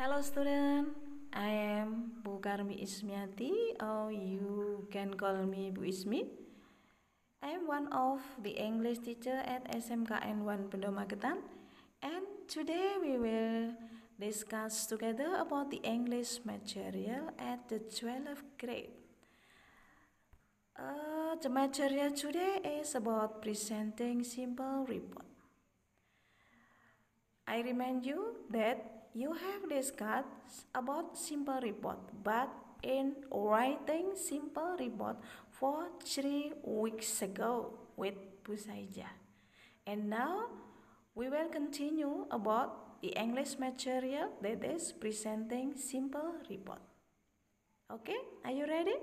Hello student, I am Bu Karmi Ismiati or oh, you can call me Bu Ismi. I am one of the English teacher at SMKN 1 Pendo Magetan and today we will discuss together about the English material at the 12th grade. Uh, the material today is about presenting simple report. I remind you that you have discussed about simple report, but in writing simple report for three weeks ago with Busaija. And now we will continue about the English material that is presenting simple report. Okay, are you ready?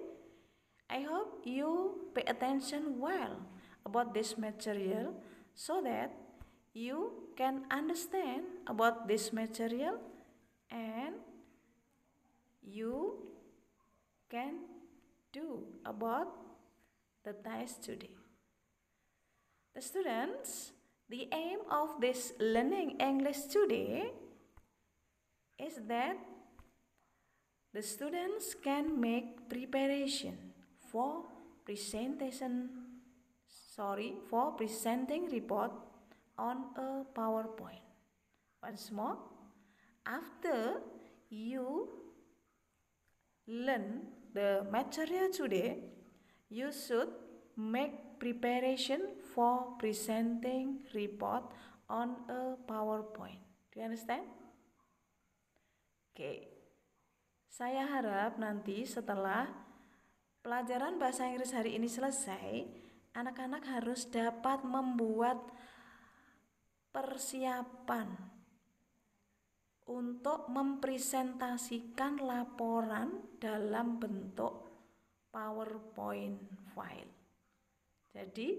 I hope you pay attention well about this material so that you can understand about this material and you can do about the study. today. The students, the aim of this learning English today is that the students can make preparation for presentation sorry for presenting report on a PowerPoint. Once more, after you learn the material today, you should make preparation for presenting report on a PowerPoint. Do you understand? Oke. Okay. Saya harap nanti setelah pelajaran bahasa Inggris hari ini selesai, anak-anak harus dapat membuat persiapan untuk mempresentasikan laporan dalam bentuk PowerPoint file. Jadi,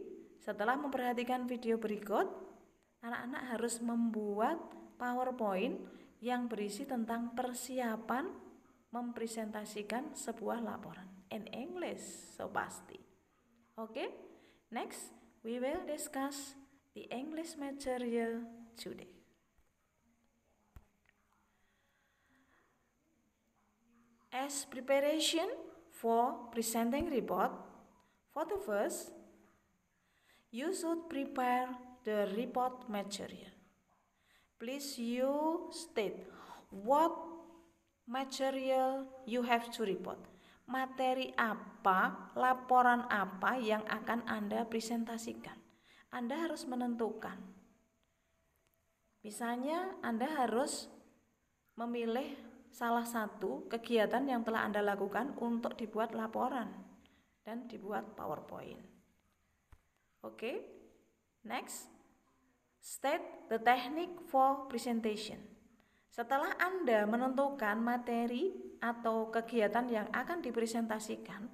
setelah memperhatikan video berikut, anak-anak harus membuat PowerPoint yang berisi tentang persiapan mempresentasikan sebuah laporan in English, so pasti. Oke, okay? next we will discuss the English material today. As preparation for presenting report for the first, you should prepare the report material. Please you state what material you have to report. Materi apa, laporan apa yang akan Anda presentasikan. Anda harus menentukan. Misalnya, Anda harus memilih salah satu kegiatan yang telah Anda lakukan untuk dibuat laporan dan dibuat PowerPoint. Oke, okay, next. State the technique for presentation. Setelah Anda menentukan materi atau kegiatan yang akan dipresentasikan,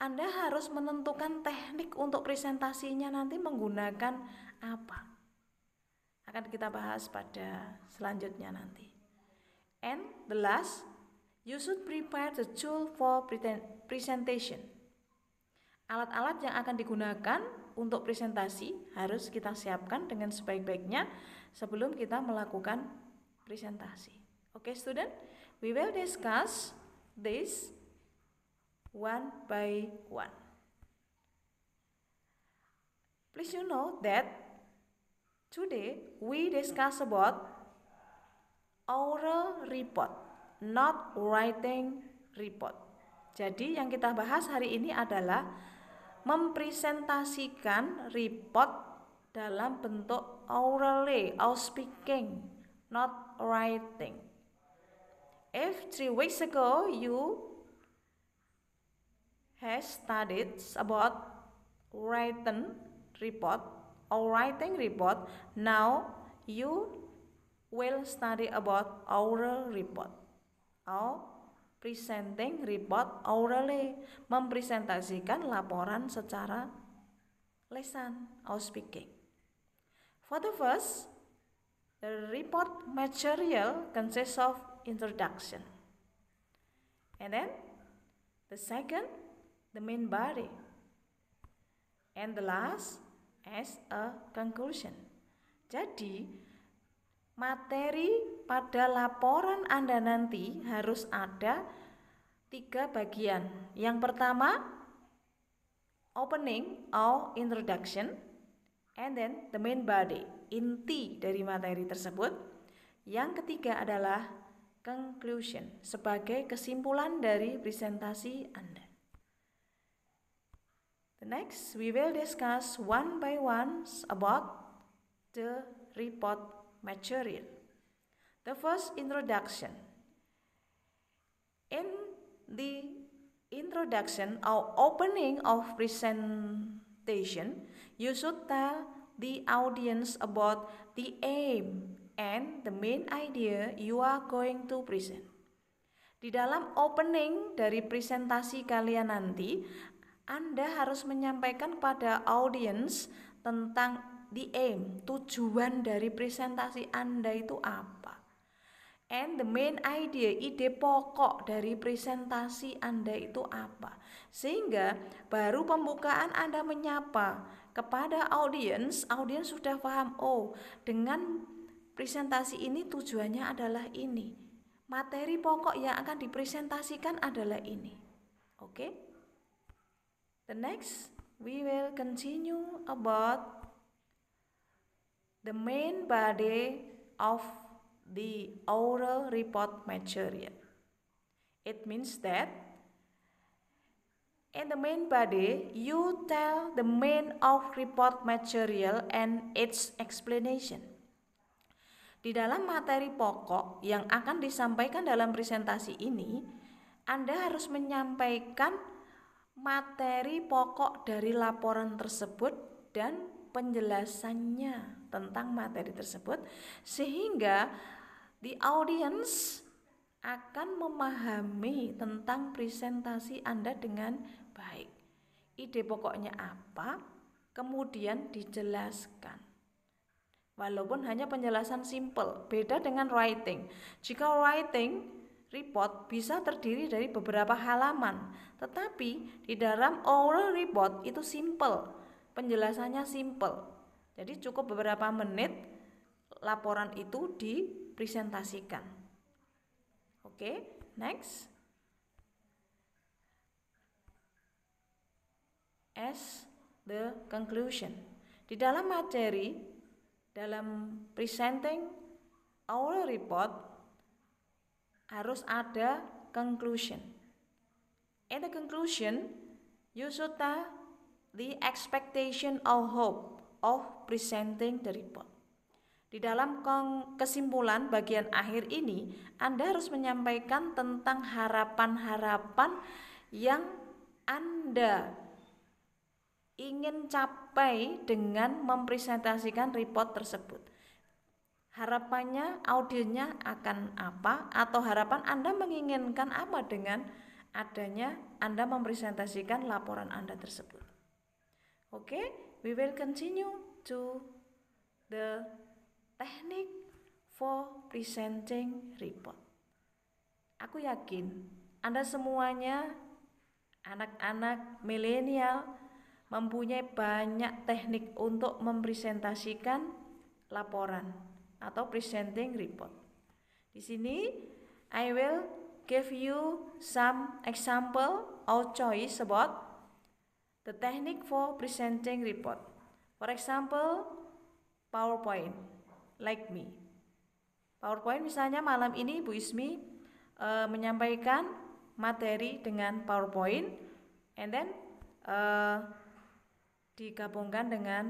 anda harus menentukan teknik untuk presentasinya nanti menggunakan apa. Akan kita bahas pada selanjutnya nanti. And the last, you should prepare the tool for presentation. Alat-alat yang akan digunakan untuk presentasi harus kita siapkan dengan sebaik-baiknya sebelum kita melakukan presentasi. Oke, okay, student, we will discuss this one by one. Please you know that today we discuss about oral report, not writing report. Jadi yang kita bahas hari ini adalah mempresentasikan report dalam bentuk orally, or speaking, not writing. If three weeks ago you has studied about written report or writing report. Now you will study about oral report or presenting report orally, mempresentasikan laporan secara lisan or speaking. For the first, the report material consists of introduction. And then the second the main body. And the last as a conclusion. Jadi, materi pada laporan Anda nanti harus ada tiga bagian. Yang pertama, opening or introduction, and then the main body, inti dari materi tersebut. Yang ketiga adalah conclusion, sebagai kesimpulan dari presentasi Anda. The next, we will discuss one by one about the report material. The first introduction. In the introduction or opening of presentation, you should tell the audience about the aim and the main idea you are going to present. Di dalam opening dari presentasi kalian nanti anda harus menyampaikan pada audiens tentang the aim, tujuan dari presentasi Anda itu apa. And the main idea, ide pokok dari presentasi Anda itu apa. Sehingga baru pembukaan Anda menyapa kepada audiens, audiens sudah paham, oh dengan presentasi ini tujuannya adalah ini. Materi pokok yang akan dipresentasikan adalah ini. Oke? Okay? The next, we will continue about the main body of the oral report material. It means that in the main body, you tell the main of report material and its explanation. Di dalam materi pokok yang akan disampaikan dalam presentasi ini, Anda harus menyampaikan materi pokok dari laporan tersebut dan penjelasannya tentang materi tersebut sehingga the audience akan memahami tentang presentasi Anda dengan baik. Ide pokoknya apa, kemudian dijelaskan. Walaupun hanya penjelasan simple, beda dengan writing. Jika writing report bisa terdiri dari beberapa halaman, tetapi di dalam oral report itu simple, penjelasannya simple. Jadi cukup beberapa menit laporan itu dipresentasikan. Oke, okay, next. As the conclusion. Di dalam materi dalam presenting oral report harus ada conclusion. In the conclusion, you should have the expectation or hope of presenting the report. Di dalam kesimpulan bagian akhir ini, Anda harus menyampaikan tentang harapan-harapan yang Anda ingin capai dengan mempresentasikan report tersebut harapannya audiennya akan apa atau harapan Anda menginginkan apa dengan adanya Anda mempresentasikan laporan Anda tersebut. Oke, okay, we will continue to the technique for presenting report. Aku yakin Anda semuanya anak-anak milenial mempunyai banyak teknik untuk mempresentasikan laporan atau presenting report. Di sini I will give you some example or choice about the technique for presenting report. For example, PowerPoint like me. PowerPoint misalnya malam ini Bu Ismi uh, menyampaikan materi dengan PowerPoint and then uh, digabungkan dengan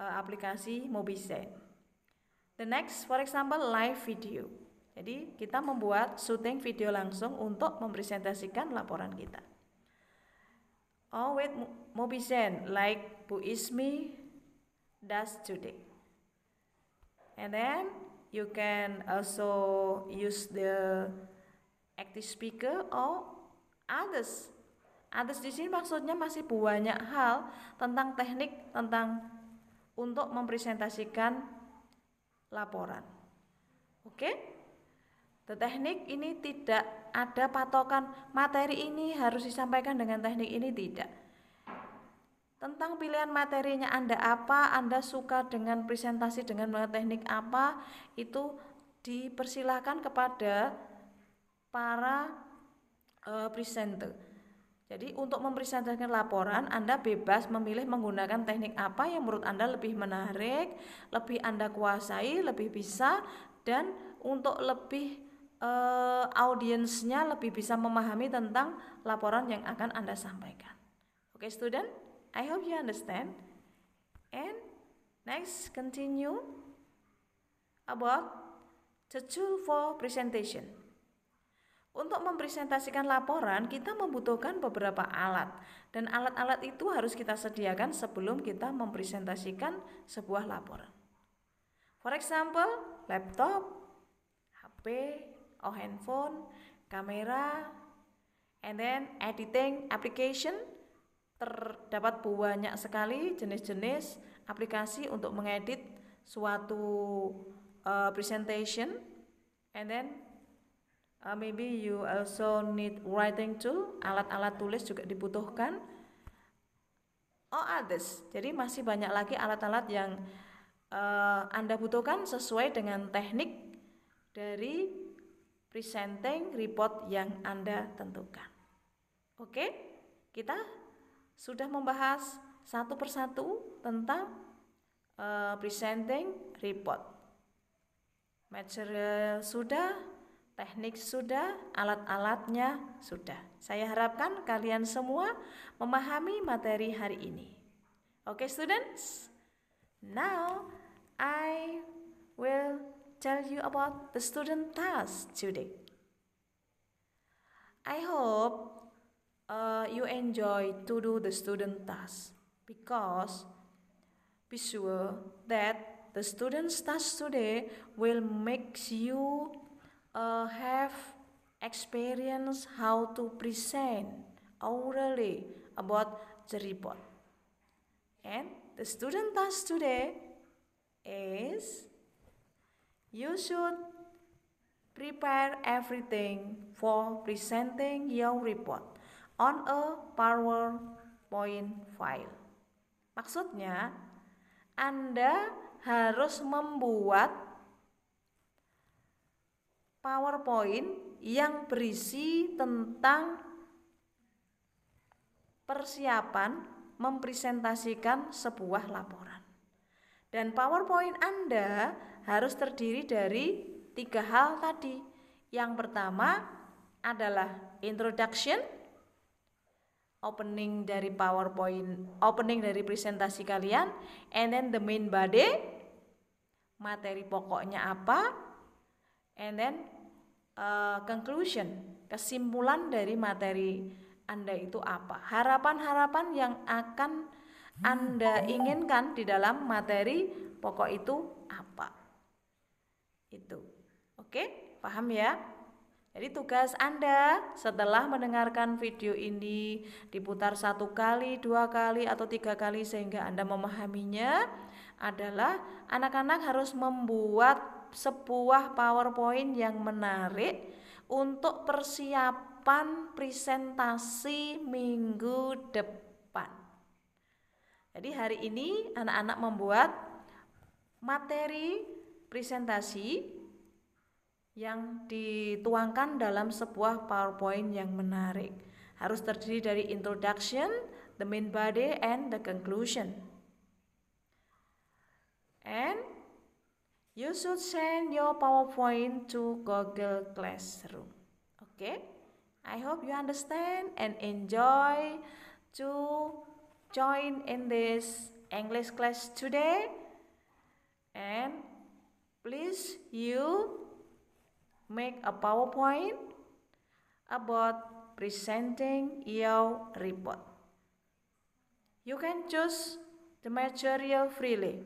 uh, aplikasi Mobizen. The next, for example, live video. Jadi kita membuat syuting video langsung untuk mempresentasikan laporan kita. Oh wait, Mobizen like Bu Ismi does today. And then you can also use the active speaker or others. Others di sini maksudnya masih banyak hal tentang teknik tentang untuk mempresentasikan laporan. Oke? The teknik ini tidak ada patokan materi ini harus disampaikan dengan teknik ini tidak. Tentang pilihan materinya Anda apa, Anda suka dengan presentasi dengan teknik apa, itu dipersilahkan kepada para eh, presenter. Jadi untuk mempresentasikan laporan, Anda bebas memilih menggunakan teknik apa yang menurut Anda lebih menarik, lebih Anda kuasai, lebih bisa, dan untuk lebih eh, audiensnya lebih bisa memahami tentang laporan yang akan Anda sampaikan. Oke, okay, student, I hope you understand. And next, continue about the tool for presentation. Untuk mempresentasikan laporan, kita membutuhkan beberapa alat, dan alat-alat itu harus kita sediakan sebelum kita mempresentasikan sebuah laporan. For example, laptop, HP, or handphone, kamera, and then editing application. Terdapat banyak sekali jenis-jenis aplikasi untuk mengedit suatu uh, presentation, and then uh, maybe you also need writing tool alat-alat tulis juga dibutuhkan Oh, others jadi masih banyak lagi alat-alat yang uh, anda butuhkan sesuai dengan teknik dari presenting report yang anda tentukan oke okay? kita sudah membahas satu persatu tentang uh, presenting report material sudah Teknik sudah, alat-alatnya sudah. Saya harapkan kalian semua memahami materi hari ini. Oke, okay, students. Now I will tell you about the student task today. I hope uh, you enjoy to do the student task because be sure that the student task today will make you uh, have experience how to present orally about the report. And the student task today is you should prepare everything for presenting your report on a PowerPoint file. Maksudnya, Anda harus membuat PowerPoint yang berisi tentang persiapan mempresentasikan sebuah laporan. Dan PowerPoint Anda harus terdiri dari tiga hal tadi. Yang pertama adalah introduction, opening dari PowerPoint, opening dari presentasi kalian, and then the main body, materi pokoknya apa, and then Eh, conclusion, kesimpulan dari materi Anda itu apa? Harapan-harapan yang akan Anda inginkan di dalam materi pokok itu apa? Itu. Oke, paham ya? Jadi tugas Anda setelah mendengarkan video ini diputar satu kali, dua kali, atau tiga kali sehingga Anda memahaminya adalah anak-anak harus membuat sebuah PowerPoint yang menarik untuk persiapan presentasi minggu depan. Jadi hari ini anak-anak membuat materi presentasi yang dituangkan dalam sebuah PowerPoint yang menarik. Harus terdiri dari introduction, the main body and the conclusion. And You should send your PowerPoint to Google Classroom. Okay? I hope you understand and enjoy to join in this English class today. And please you make a PowerPoint about presenting your report. You can choose the material freely.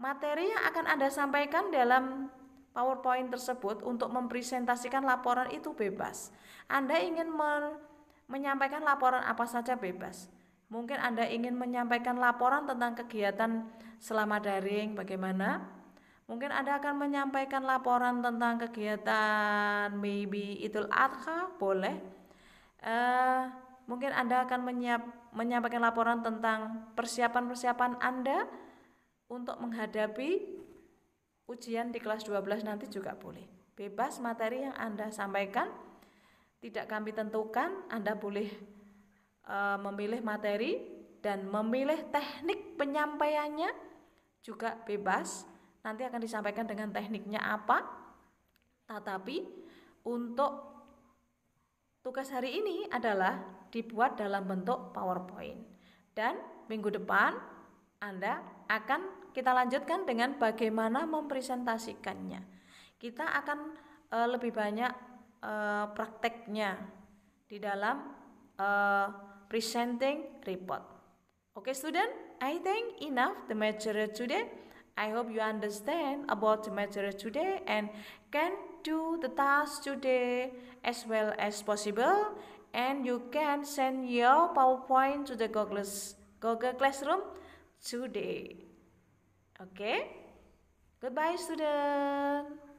Materi yang akan Anda sampaikan dalam PowerPoint tersebut untuk mempresentasikan laporan itu bebas. Anda ingin me menyampaikan laporan apa saja bebas. Mungkin Anda ingin menyampaikan laporan tentang kegiatan selama daring bagaimana? Mungkin Anda akan menyampaikan laporan tentang kegiatan maybe Idul Adha, boleh. Uh, mungkin Anda akan menyiap, menyampaikan laporan tentang persiapan-persiapan Anda untuk menghadapi ujian di kelas 12 nanti juga boleh. Bebas materi yang Anda sampaikan tidak kami tentukan, Anda boleh e, memilih materi dan memilih teknik penyampaiannya juga bebas. Nanti akan disampaikan dengan tekniknya apa. Tetapi untuk tugas hari ini adalah dibuat dalam bentuk PowerPoint. Dan minggu depan Anda akan kita lanjutkan dengan bagaimana mempresentasikannya. Kita akan e, lebih banyak e, prakteknya di dalam e, presenting report. Okay, student, I think enough the material today. I hope you understand about the material today and can do the task today as well as possible. And you can send your PowerPoint to the Google Classroom today. Okay? Goodbye student.